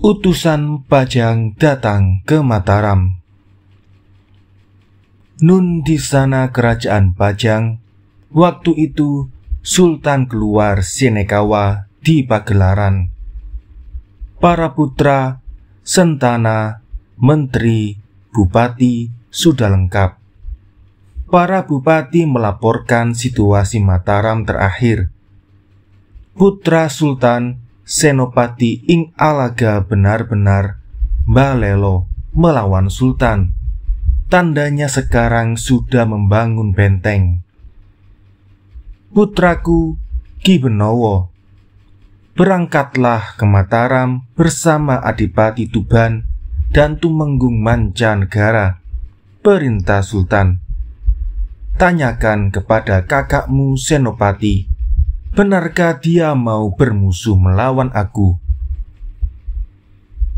utusan Pajang datang ke Mataram. Nun di sana kerajaan Pajang, waktu itu Sultan keluar Senekawa di pagelaran. Para putra, sentana, menteri, bupati sudah lengkap. Para bupati melaporkan situasi Mataram terakhir. Putra Sultan senopati ing alaga benar-benar Balelo melawan Sultan. Tandanya sekarang sudah membangun benteng. Putraku Ki Benowo, berangkatlah ke Mataram bersama Adipati Tuban dan Tumenggung Mancanegara, perintah Sultan. Tanyakan kepada kakakmu Senopati Benarkah dia mau bermusuh melawan aku?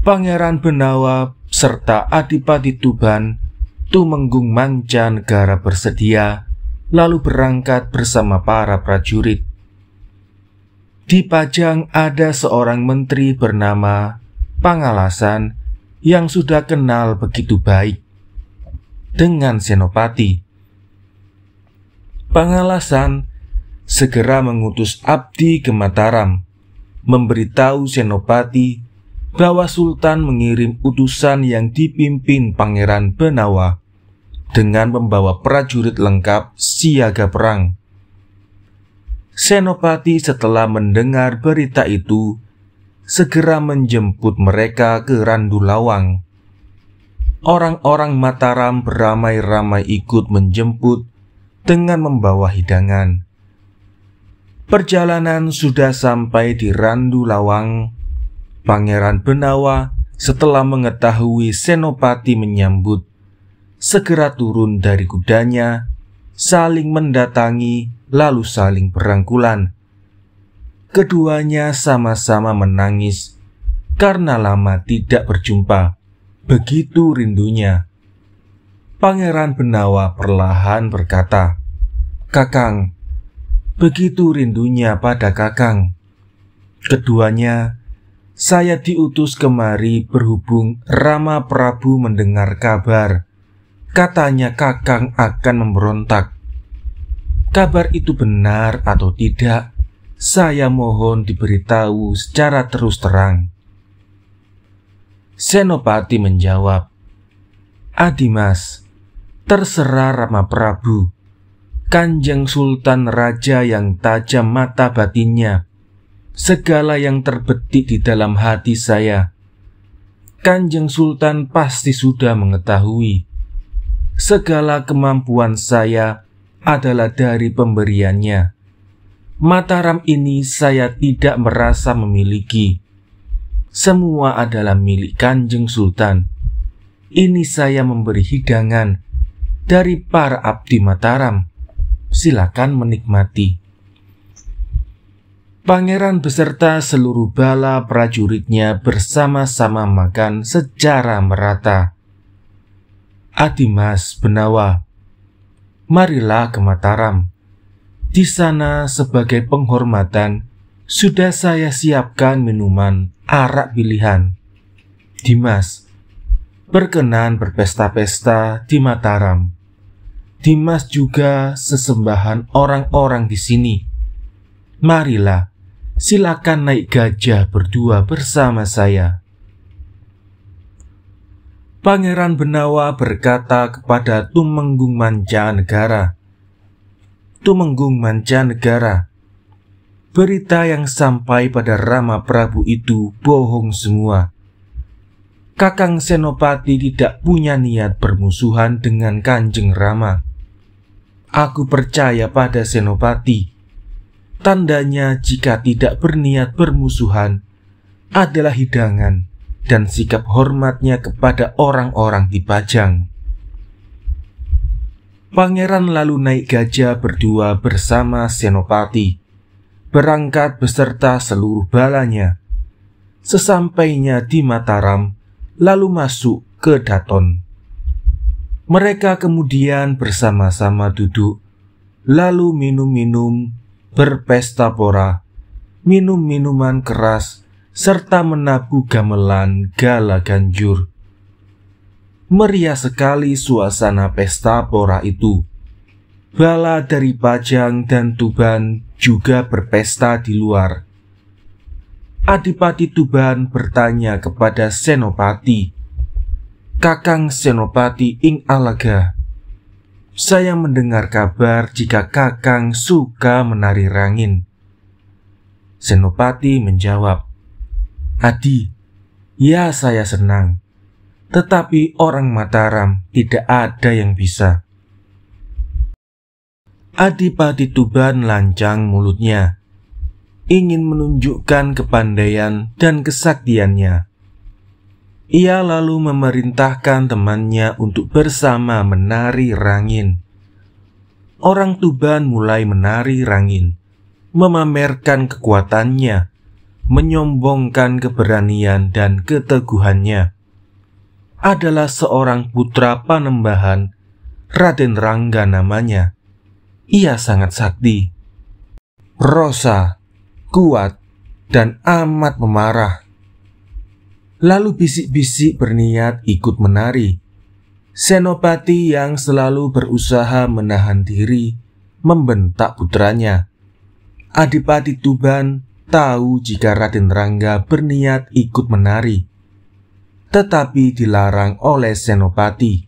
Pangeran Benawa serta Adipati Tuban, Tumenggung Negara bersedia, lalu berangkat bersama para prajurit. Di Pajang ada seorang menteri bernama Pangalasan yang sudah kenal begitu baik dengan Senopati. Pangalasan segera mengutus Abdi ke Mataram, memberitahu Senopati bahwa Sultan mengirim utusan yang dipimpin Pangeran Benawa dengan membawa prajurit lengkap siaga perang. Senopati setelah mendengar berita itu segera menjemput mereka ke Randu Lawang. Orang-orang Mataram beramai-ramai ikut menjemput dengan membawa hidangan. Perjalanan sudah sampai di Randu Lawang. Pangeran Benawa setelah mengetahui Senopati menyambut, segera turun dari kudanya, saling mendatangi lalu saling berangkulan. Keduanya sama-sama menangis karena lama tidak berjumpa. Begitu rindunya. Pangeran Benawa perlahan berkata, "Kakang, begitu rindunya pada Kakang. Keduanya, saya diutus kemari berhubung Rama Prabu mendengar kabar. Katanya Kakang akan memberontak. Kabar itu benar atau tidak, saya mohon diberitahu secara terus terang. Senopati menjawab, Adimas, terserah Rama Prabu. Kanjeng Sultan Raja yang tajam mata batinnya, segala yang terbetik di dalam hati saya, Kanjeng Sultan pasti sudah mengetahui. Segala kemampuan saya adalah dari pemberiannya. Mataram ini saya tidak merasa memiliki. Semua adalah milik Kanjeng Sultan. Ini saya memberi hidangan dari para abdi Mataram silakan menikmati. Pangeran beserta seluruh bala prajuritnya bersama-sama makan secara merata. Adimas Benawa, marilah ke Mataram. Di sana sebagai penghormatan sudah saya siapkan minuman arak pilihan. Dimas, berkenan berpesta-pesta di Mataram. Dimas juga sesembahan orang-orang di sini. Marilah, silakan naik gajah berdua bersama saya. Pangeran Benawa berkata kepada Tumenggung Mancanegara, Tumenggung Mancanegara, berita yang sampai pada Rama Prabu itu bohong semua. Kakang Senopati tidak punya niat bermusuhan dengan Kanjeng Rama Aku percaya pada Senopati. Tandanya jika tidak berniat bermusuhan adalah hidangan dan sikap hormatnya kepada orang-orang di Pajang. Pangeran lalu naik gajah berdua bersama Senopati, berangkat beserta seluruh balanya. Sesampainya di Mataram, lalu masuk ke Daton. Mereka kemudian bersama-sama duduk, lalu minum-minum, berpesta pora, minum minuman keras, serta menabu gamelan gala ganjur. Meriah sekali suasana pesta pora itu. Bala dari Pajang dan Tuban juga berpesta di luar. Adipati Tuban bertanya kepada Senopati, Kakang Senopati ing Alaga. Saya mendengar kabar jika Kakang suka menari rangin. Senopati menjawab, Adi, ya saya senang, tetapi orang Mataram tidak ada yang bisa. Adipati Tuban lancang mulutnya, ingin menunjukkan kepandaian dan kesaktiannya ia lalu memerintahkan temannya untuk bersama menari rangin. Orang Tuban mulai menari rangin, memamerkan kekuatannya, menyombongkan keberanian dan keteguhannya. Adalah seorang putra panembahan, Raden Rangga namanya. Ia sangat sakti, rosa, kuat, dan amat memarah lalu bisik-bisik berniat ikut menari. Senopati yang selalu berusaha menahan diri membentak putranya. Adipati Tuban tahu jika Raden Rangga berniat ikut menari, tetapi dilarang oleh Senopati.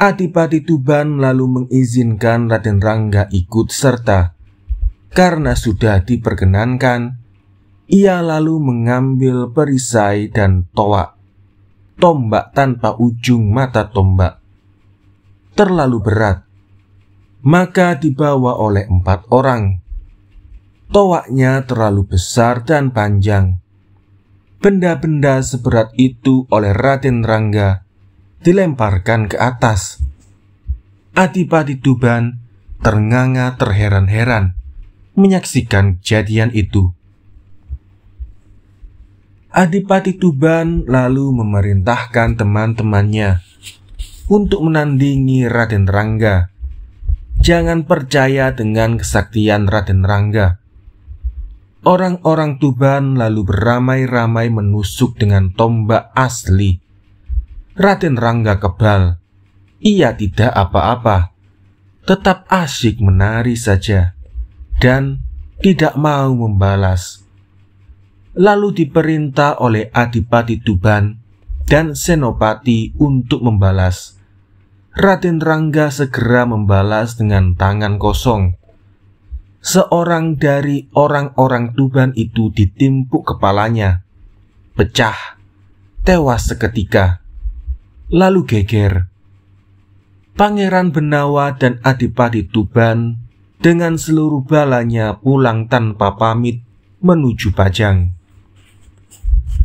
Adipati Tuban lalu mengizinkan Raden Rangga ikut serta karena sudah diperkenankan ia lalu mengambil perisai dan toa, tombak tanpa ujung mata tombak. Terlalu berat, maka dibawa oleh empat orang. Toaknya terlalu besar dan panjang. Benda-benda seberat itu oleh Raden Rangga dilemparkan ke atas. Adipati Tuban ternganga terheran-heran menyaksikan kejadian itu. Adipati Tuban lalu memerintahkan teman-temannya untuk menandingi Raden Rangga. Jangan percaya dengan kesaktian Raden Rangga. Orang-orang Tuban lalu beramai-ramai menusuk dengan tombak asli. Raden Rangga kebal. Ia tidak apa-apa. Tetap asyik menari saja. Dan tidak mau membalas lalu diperintah oleh Adipati Tuban dan Senopati untuk membalas. Raden Rangga segera membalas dengan tangan kosong. Seorang dari orang-orang Tuban itu ditimpuk kepalanya, pecah, tewas seketika, lalu geger. Pangeran Benawa dan Adipati Tuban dengan seluruh balanya pulang tanpa pamit menuju Pajang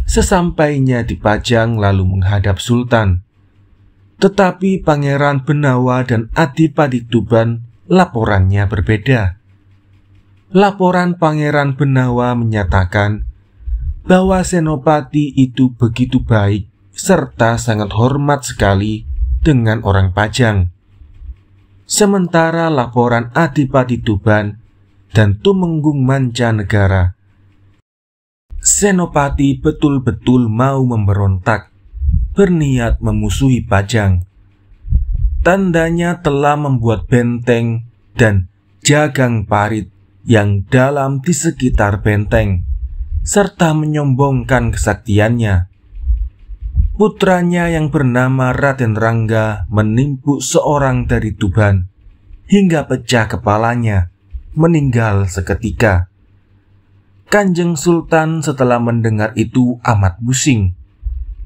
sesampainya di Pajang lalu menghadap sultan. Tetapi Pangeran Benawa dan Adipati Tuban laporannya berbeda. Laporan Pangeran Benawa menyatakan bahwa Senopati itu begitu baik serta sangat hormat sekali dengan orang Pajang. Sementara laporan Adipati Tuban dan Tumenggung Mancanegara Senopati betul-betul mau memberontak, berniat memusuhi Pajang. Tandanya telah membuat benteng dan jagang parit yang dalam di sekitar benteng, serta menyombongkan kesaktiannya. Putranya yang bernama Raden Rangga menimpu seorang dari Tuban hingga pecah kepalanya, meninggal seketika. Kanjeng Sultan setelah mendengar itu amat pusing.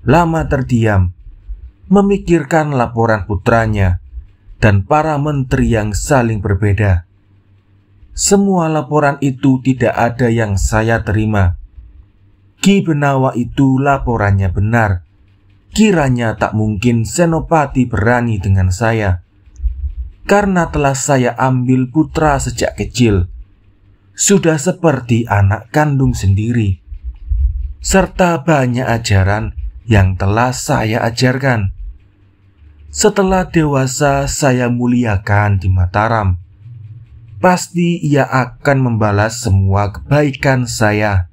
Lama terdiam, memikirkan laporan putranya dan para menteri yang saling berbeda. Semua laporan itu tidak ada yang saya terima. Ki Benawa itu laporannya benar. Kiranya tak mungkin Senopati berani dengan saya. Karena telah saya ambil putra sejak kecil sudah seperti anak kandung sendiri, serta banyak ajaran yang telah saya ajarkan. Setelah dewasa, saya muliakan di Mataram. Pasti ia akan membalas semua kebaikan saya.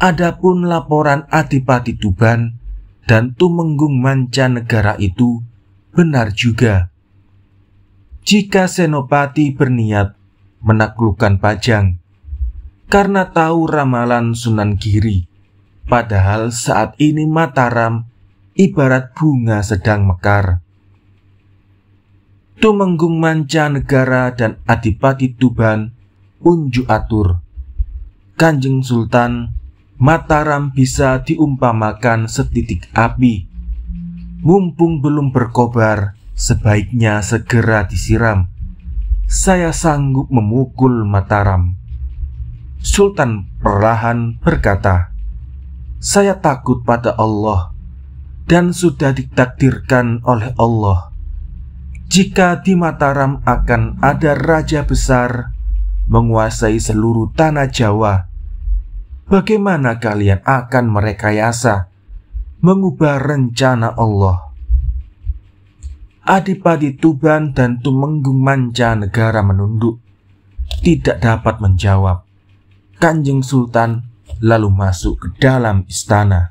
Adapun laporan Adipati Tuban dan Tumenggung Negara itu benar juga. Jika Senopati berniat menaklukkan Pajang karena tahu ramalan Sunan Giri. Padahal saat ini Mataram ibarat bunga sedang mekar. Tumenggung negara dan Adipati Tuban unjuk atur. Kanjeng Sultan, Mataram bisa diumpamakan setitik api. Mumpung belum berkobar, sebaiknya segera disiram saya sanggup memukul Mataram. Sultan perlahan berkata, "Saya takut pada Allah dan sudah ditakdirkan oleh Allah. Jika di Mataram akan ada raja besar menguasai seluruh tanah Jawa, bagaimana kalian akan merekayasa, mengubah rencana Allah?" Adipati Tuban dan Tumenggung Manca Negara menunduk, tidak dapat menjawab. Kanjeng Sultan lalu masuk ke dalam istana.